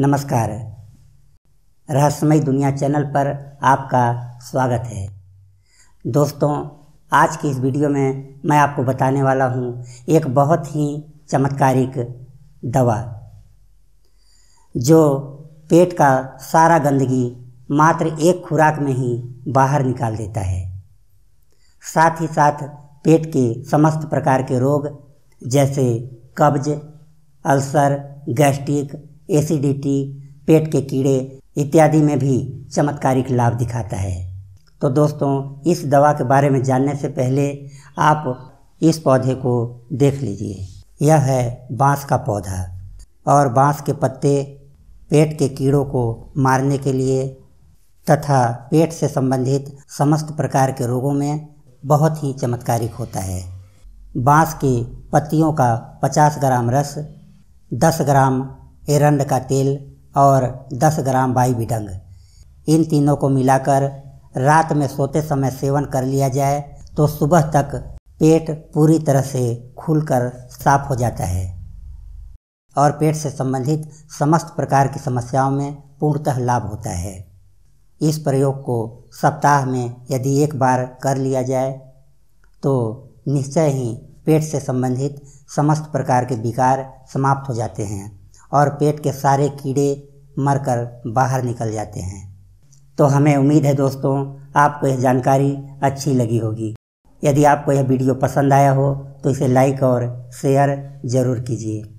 नमस्कार रहस्यमय दुनिया चैनल पर आपका स्वागत है दोस्तों आज की इस वीडियो में मैं आपको बताने वाला हूँ एक बहुत ही चमत्कारिक दवा जो पेट का सारा गंदगी मात्र एक खुराक में ही बाहर निकाल देता है साथ ही साथ पेट के समस्त प्रकार के रोग जैसे कब्ज अल्सर गैस्ट्रिक एसिडिटी पेट के कीड़े इत्यादि में भी चमत्कारिक लाभ दिखाता है तो दोस्तों इस दवा के बारे में जानने से पहले आप इस पौधे को देख लीजिए यह है बांस का पौधा और बांस के पत्ते पेट के कीड़ों को मारने के लिए तथा पेट से संबंधित समस्त प्रकार के रोगों में बहुत ही चमत्कारिक होता है बांस की पत्तियों का 50 ग्राम रस 10 ग्राम एरंड का तेल और 10 ग्राम बाई बिडंग इन तीनों को मिलाकर रात में सोते समय सेवन कर लिया जाए तो सुबह तक पेट पूरी तरह से खुलकर साफ हो जाता है और पेट से संबंधित समस्त प्रकार की समस्याओं में पूर्णतः लाभ होता है इस प्रयोग को सप्ताह में यदि एक बार कर लिया जाए तो निश्चय ही पेट से संबंधित समस्त प्रकार के विकार समाप्त हो जाते हैं और पेट के सारे कीड़े मरकर बाहर निकल जाते हैं तो हमें उम्मीद है दोस्तों आपको यह जानकारी अच्छी लगी होगी यदि आपको यह वीडियो पसंद आया हो तो इसे लाइक और शेयर ज़रूर कीजिए